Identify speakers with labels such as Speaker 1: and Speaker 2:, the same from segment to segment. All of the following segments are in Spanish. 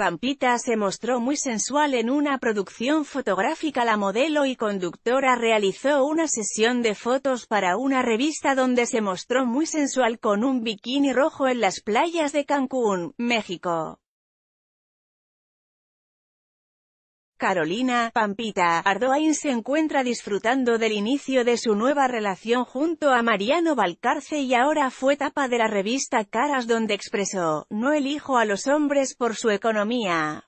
Speaker 1: Pampita se mostró muy sensual en una producción fotográfica. La modelo y conductora realizó una sesión de fotos para una revista donde se mostró muy sensual con un bikini rojo en las playas de Cancún, México. Carolina, Pampita, Ardoain se encuentra disfrutando del inicio de su nueva relación junto a Mariano Balcarce y ahora fue tapa de la revista Caras donde expresó, no elijo a los hombres por su economía.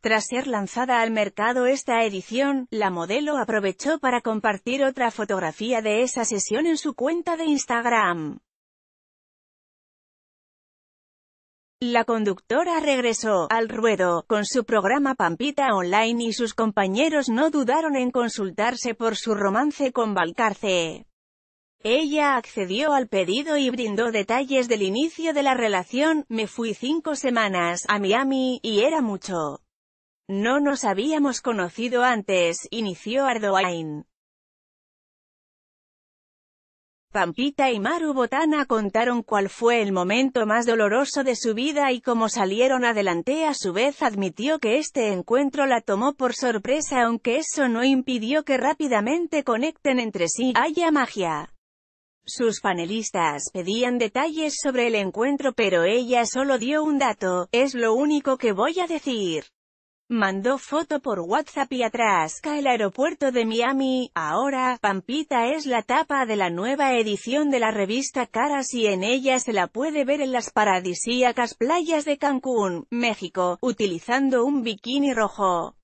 Speaker 1: Tras ser lanzada al mercado esta edición, la modelo aprovechó para compartir otra fotografía de esa sesión en su cuenta de Instagram. La conductora regresó al ruedo, con su programa Pampita Online y sus compañeros no dudaron en consultarse por su romance con Balcarce. Ella accedió al pedido y brindó detalles del inicio de la relación, me fui cinco semanas a Miami, y era mucho. No nos habíamos conocido antes, inició Ardoine. Pampita y Maru Botana contaron cuál fue el momento más doloroso de su vida y cómo salieron adelante. A su vez admitió que este encuentro la tomó por sorpresa aunque eso no impidió que rápidamente conecten entre sí. Haya magia. Sus panelistas pedían detalles sobre el encuentro pero ella solo dio un dato, es lo único que voy a decir. Mandó foto por WhatsApp y atrás, cae el aeropuerto de Miami. Ahora, Pampita es la tapa de la nueva edición de la revista Caras y en ella se la puede ver en las paradisíacas playas de Cancún, México, utilizando un bikini rojo.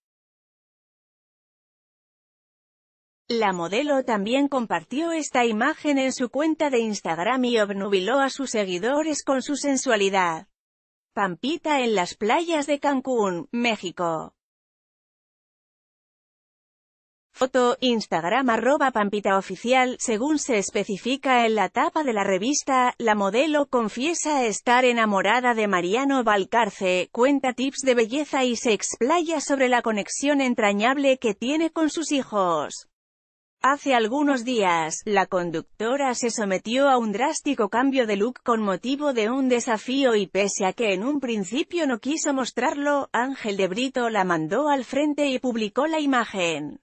Speaker 1: La modelo también compartió esta imagen en su cuenta de Instagram y obnubiló a sus seguidores con su sensualidad. Pampita en las playas de Cancún, México. Foto, Instagram arroba Pampita Oficial, según se especifica en la tapa de la revista, la modelo confiesa estar enamorada de Mariano Valcarce, cuenta tips de belleza y se explaya sobre la conexión entrañable que tiene con sus hijos. Hace algunos días, la conductora se sometió a un drástico cambio de look con motivo de un desafío y pese a que en un principio no quiso mostrarlo, Ángel de Brito la mandó al frente y publicó la imagen.